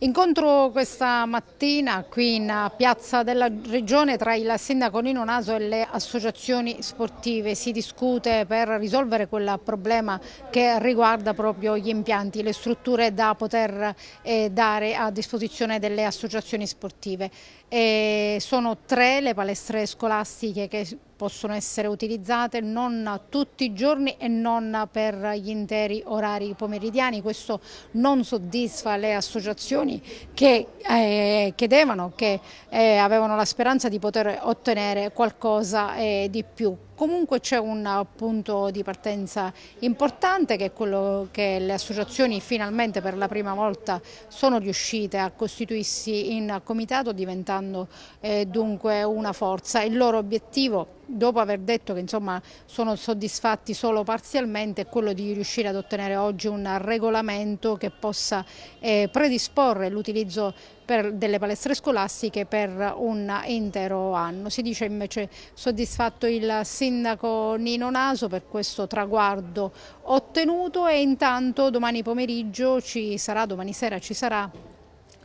Incontro questa mattina qui in eh, Piazza della Regione tra il sindaco Nino Naso e le associazioni sportive. Si discute per risolvere quel problema che riguarda proprio gli impianti, le strutture da poter eh, dare a disposizione delle associazioni sportive. E sono tre le palestre scolastiche che possono essere utilizzate non tutti i giorni e non per gli interi orari pomeridiani. Questo non soddisfa le associazioni che eh, chiedevano, che eh, avevano la speranza di poter ottenere qualcosa eh, di più. Comunque c'è un eh, punto di partenza importante che è quello che le associazioni finalmente per la prima volta sono riuscite a costituirsi in comitato diventando eh, dunque una forza. Il loro obiettivo dopo aver detto che insomma, sono soddisfatti solo parzialmente è quello di riuscire ad ottenere oggi un regolamento che possa eh, predisporre l'utilizzo delle palestre scolastiche per un intero anno. Si dice invece soddisfatto il sindaco Nino Naso per questo traguardo ottenuto e intanto domani pomeriggio ci sarà, domani sera ci sarà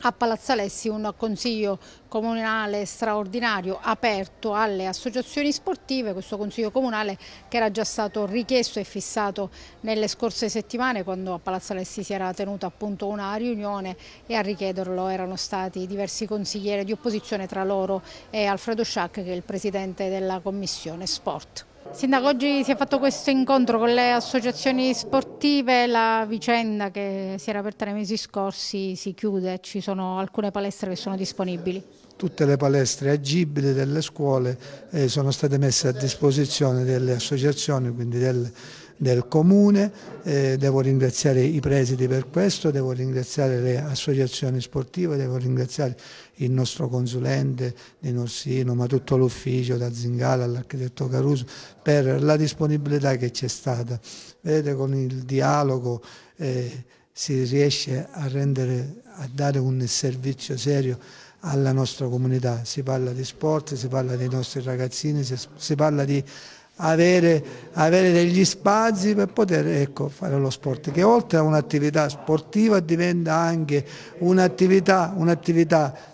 a Palazzo Alessi un consiglio comunale straordinario aperto alle associazioni sportive, questo consiglio comunale che era già stato richiesto e fissato nelle scorse settimane quando a Palazzo Alessi si era tenuta appunto una riunione e a richiederlo erano stati diversi consiglieri di opposizione tra loro e Alfredo Sciac che è il presidente della commissione sport. Sindaco, oggi si è fatto questo incontro con le associazioni sportive, la vicenda che si era aperta nei mesi scorsi si chiude, ci sono alcune palestre che sono disponibili tutte le palestre agibili delle scuole eh, sono state messe a disposizione delle associazioni, quindi del, del comune, eh, devo ringraziare i presidi per questo, devo ringraziare le associazioni sportive, devo ringraziare il nostro consulente di Norsino, ma tutto l'ufficio, da Zingala all'architetto Caruso, per la disponibilità che c'è stata. Vedete con il dialogo... Eh, si riesce a, rendere, a dare un servizio serio alla nostra comunità. Si parla di sport, si parla dei nostri ragazzini, si, si parla di avere, avere, degli spazi per poter ecco, fare lo sport, che oltre a un'attività sportiva diventa anche un'attività, un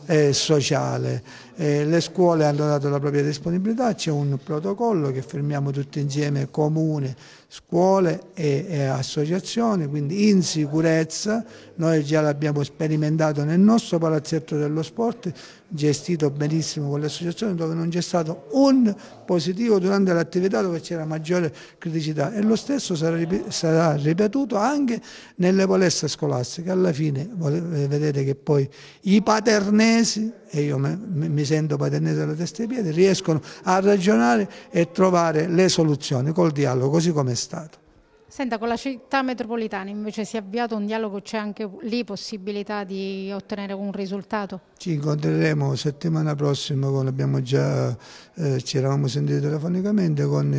eh, sociale. Eh, le scuole hanno dato la propria disponibilità, c'è un protocollo che firmiamo tutti insieme, comune, scuole e, e associazioni, quindi in sicurezza, noi già l'abbiamo sperimentato nel nostro palazzetto dello sport, gestito benissimo con le associazioni dove non c'è stato un positivo durante l'attività dove c'era maggiore criticità e lo stesso sarà ripetuto anche nelle palestre scolastiche. Alla fine vedete che poi i paternesi, e io mi sento paternese alla testa e piedi, riescono a ragionare e trovare le soluzioni col dialogo così come è stato. Senta, con la città metropolitana invece si è avviato un dialogo, c'è anche lì possibilità di ottenere un risultato? Ci incontreremo settimana prossima, già, eh, ci eravamo sentiti telefonicamente con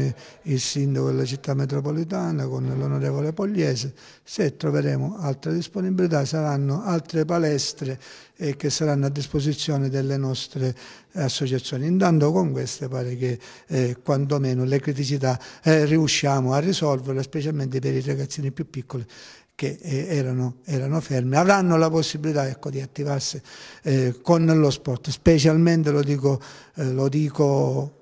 il sindaco della città metropolitana, con l'onorevole Pogliese, se troveremo altre disponibilità saranno altre palestre eh, che saranno a disposizione delle nostre associazioni. Intanto con queste pare che eh, quantomeno le criticità eh, riusciamo a risolverle, specialmente per i ragazzini più piccoli che eh, erano, erano, fermi, avranno la possibilità ecco, di attivarsi eh, con lo sport, specialmente lo dico, eh, lo dico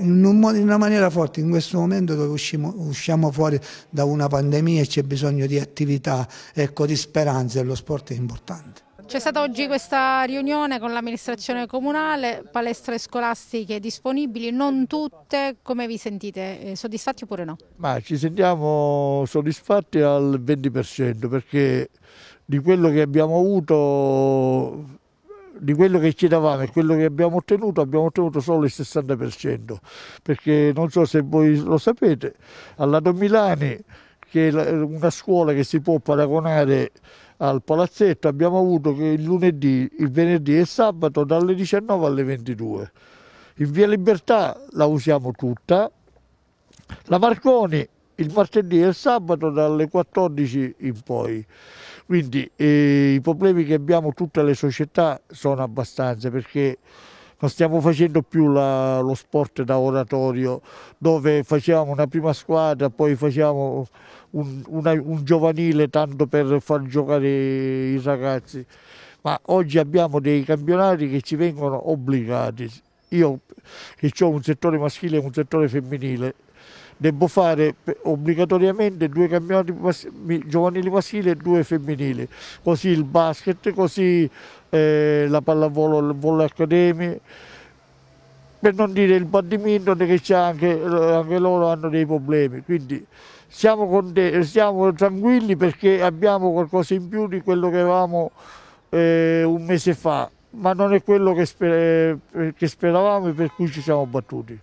in, una maniera forte in questo momento dove uscimo, usciamo fuori da una pandemia e c'è bisogno di attività, ecco, di speranza e lo sport è importante. C'è stata oggi questa riunione con l'amministrazione comunale, palestre scolastiche disponibili, non tutte, come vi sentite? Eh, soddisfatti oppure no? Ma ci sentiamo soddisfatti al 20% perché di quello che abbiamo avuto, di quello che chiedevamo e quello che abbiamo ottenuto, abbiamo ottenuto solo il 60%, perché non so se voi lo sapete, alla Domilani, che è una scuola che si può paragonare al palazzetto abbiamo avuto che il lunedì, il venerdì e il sabato dalle 19 alle 22. In via Libertà la usiamo tutta, la Marconi il martedì e il sabato dalle 14 in poi. Quindi eh, i problemi che abbiamo tutte le società sono abbastanza perché non stiamo facendo più la, lo sport da oratorio dove facevamo una prima squadra, poi facevamo un, una, un giovanile tanto per far giocare i ragazzi, ma oggi abbiamo dei campionati che ci vengono obbligati. Io che ho un settore maschile e un settore femminile, Devo fare obbligatoriamente due campionati giovanili maschili e due femminili, così il basket, così eh, la pallavolo, il volley academy, per non dire il badminton che anche, anche loro hanno dei problemi. Quindi, siamo, te, siamo, tranquilli perché abbiamo qualcosa in più di quello che avevamo eh, un mese fa, ma non è quello che, sper che speravamo e per cui ci siamo battuti.